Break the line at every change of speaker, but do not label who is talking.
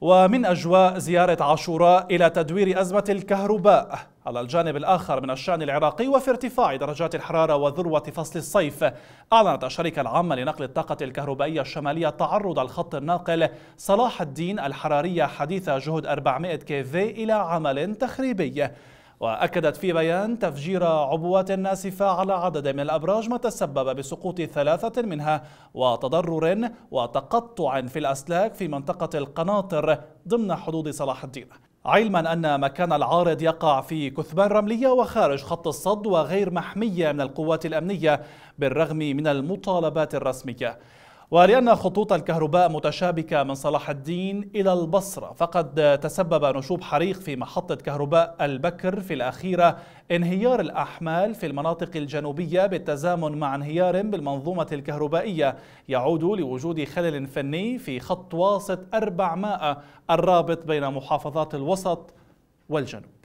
ومن أجواء زيارة عاشوراء إلى تدوير أزمة الكهرباء على الجانب الآخر من الشأن العراقي وفي ارتفاع درجات الحرارة وذروة فصل الصيف أعلنت الشركة العامة لنقل الطاقة الكهربائية الشمالية تعرض الخط الناقل صلاح الدين الحرارية حديث جهد 400 كيفي إلى عمل تخريبي وأكدت في بيان تفجير عبوات ناسفة على عدد من الأبراج ما تسبب بسقوط ثلاثة منها وتضرر وتقطع في الأسلاك في منطقة القناطر ضمن حدود صلاح الدين علما أن مكان العارض يقع في كثبان رملية وخارج خط الصد وغير محمية من القوات الأمنية بالرغم من المطالبات الرسمية ولأن خطوط الكهرباء متشابكة من صلاح الدين إلى البصرة فقد تسبب نشوب حريق في محطة كهرباء البكر في الأخيرة انهيار الأحمال في المناطق الجنوبية بالتزامن مع انهيار بالمنظومة الكهربائية يعود لوجود خلل فني في خط واسط 400 الرابط بين محافظات الوسط والجنوب